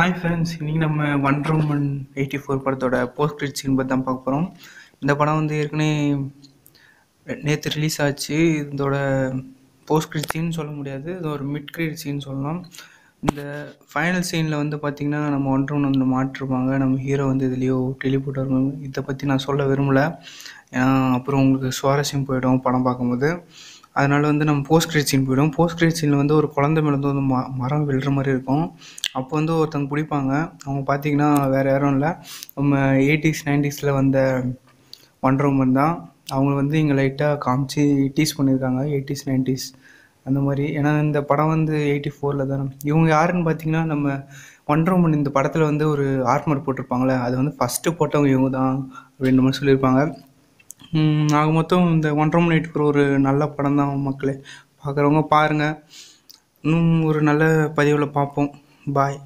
hi friends இன்றைக்கி நம்ம one room one eighty four படத்தோட போஸ்ட் கிரெட் சீன் பற்றி தான் பார்க்க போகிறோம் இந்த படம் வந்து ஏற்கனவே நேற்று ரிலீஸ் ஆச்சு இதோட போஸ்ட் கிரெட் சீன் சொல்ல முடியாது இது ஒரு மிட் கிரெடிட் சீன் சொல்லலாம் இந்த ஃபைனல் சீனில் வந்து பார்த்திங்கன்னா நம்ம ஒன் ரூம் வந்து மாட்டிருப்பாங்க நம்ம ஹீரோ வந்து இதுலேயோ டெலிபோர்ட் இதை பற்றி நான் சொல்ல விரும்பலை ஏன்னா அப்புறம் உங்களுக்கு சுவாரஸ்யம் போயிடும் படம் பார்க்கும்போது அதனால் வந்து நம்ம போஸ்ட் கிரெடிட் சீன் போயிடும் போஸ்ட் கிரெடிட் சீனில் வந்து ஒரு குழந்தை மேலே வந்து ம மரம் விழுற மாதிரி இருக்கும் அப்போ வந்து ஒருத்தவங்க பிடிப்பாங்க அவங்க பார்த்தீங்கன்னா வேறு யாரும் இல்லை நம்ம எயிட்டிஸ் நைன்டிஸில் வந்த உமன் தான் அவங்க வந்து இங்கே லைட்டாக காமிச்சு டீஸ் பண்ணியிருக்காங்க எயிட்டிஸ் நைன்டிஸ் அந்த மாதிரி ஏன்னா இந்த படம் வந்து எயிட்டி ஃபோரில் தான் இவங்க யாருன்னு பார்த்தீங்கன்னா நம்ம உமன் இந்த படத்தில் வந்து ஒரு ஆர்மர் போட்டிருப்பாங்களே அது வந்து ஃபஸ்ட்டு போட்டவங்க இவங்க தான் அப்படின்ற மாதிரி சொல்லியிருப்பாங்க ஆக மொத்தம் இந்த ஒன்றரை மணி எட்டு ஒரு நல்ல படம் தான் மக்களே பார்க்குறவங்க பாருங்கள் இன்னும் ஒரு நல்ல பதிவில் பார்ப்போம் பாய்